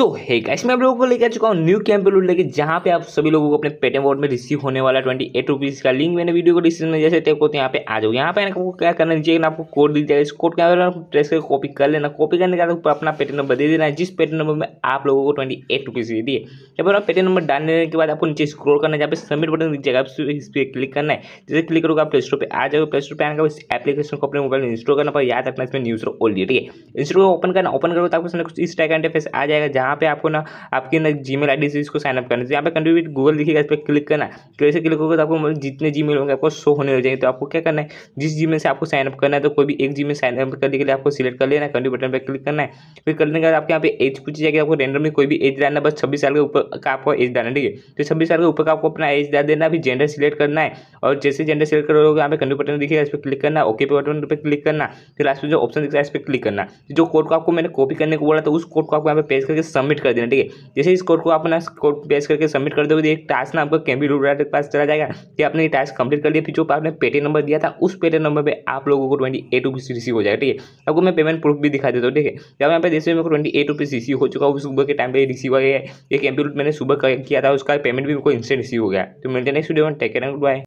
सो hey guys मैं आप लोगों को लेकर आ चुका हूँ न्यू कैंप लूट लेके जहाँ पे आप सभी लोगों को अपने पेटीएम वोट में रिसीव होने वाला ट्वेंटी एट रुपीज़ का लिंक मैंने वीडियो को डिस्क्रिप्शन में जैसे टेप को तो यहाँ पे आ जाओ यहाँ पे आपको क्या करना चाहिए ना आपको कोड दी जाएगा इस कोड के का प्रेस करके कॉपी कर लेना कॉपी करने के बाद अपना पेटी नंबर दे देना है जिस पेटी नंबर में आप लोगों को ट्वेंटी एट रुपीज़ दे दिए जब आप पेटी नंबर डालने के बाद आपको नीचे स्क्रोल करना है जहाँ पे सबमिट बटन दी जाएगा इस पर क्लिक करना है जैसे क्लिक करोगे आप प्ले स्टोर पर आ जाओ प्ले स्टोर पर आने के इस एप्लीकेशन को अपने मोबाइल में इंस्टॉल करना पर याद रखना इसमें न्यूज ऑल ठीक है इंस्टॉल ओपन करना ओपन करोगे तो आपको कुछ इस टाइप का इंटरफेस आ जाएगा जहाँ यहाँ पे आपको ना आपकी ना जी मेल आई से साइनअप करना चाहिए तो यहाँ पे कंट्रीब्यूट गूगल दिखेगा इस पर क्लिक करना कैसे तो क्लिक होगा तो आपको मतलब जितने जी होंगे आपको शो होने लग जाएंगे तो आपको क्या करना है जिस जी से आपको साइनअप करना है तो कोई भी एक जी साइनअप करने के लिए आपको सिलेक्ट कर लेना है कंट्री बटन पर क्लिक करना है फिर करने के बाद आपके यहाँ पे एज पूछी जाएगी आपको रैंडम में कोई भी एज डालना बस छब्बीस साल के ऊपर का आपको एज डालना ठीक है तो छब्बीस साल के ऊपर का आपको अपना एज डाल देना अभी जेंडर सिलेक्ट करना है और जैसे जेंडर सिलेक्ट करोगे यहाँ पे कंट्री बटन दिखेगा इस पर क्लिक करना ओके पे बटन पर क्लिक करना फिर लास्ट में जो ऑप्शन दिखता है इस पर क्लिक करना जो कोड को आपको मैंने कॉपी करने को बोला तो उस कोड को आपको यहाँ पे पेज करके सबमिट कर देना ठीक है जैसे इस कोड को आप ना कोड पेश करके सबमिट कर दोगे एक तो टास्क ना आपको कैम्बी रूडरा के पास चला जाएगा कि आपने ये टास्क कंप्लीट कर लिया फिर जो आपने पेटी नंबर दिया था उस पेटी नंबर पर आप लोगों को ट्वेंटी एट रिसीव हो जाएगा ठीक है आपको मैं पेमेंट प्रूफ भी दिखा देता हूँ ठीक है जब यहाँ पर जैसे मेरे को ट्वेंटी एट रिसीव हो चुका है सुबह के टाइम पर रिसीव हो गया एक एम्पी रूट मैंने सुबह किया था उसका पेमेंट भी मेरे को इंस्टेंट रिसीव हो गया तो मिलते नेक्स्ट वीडियो में टेक एंड बाय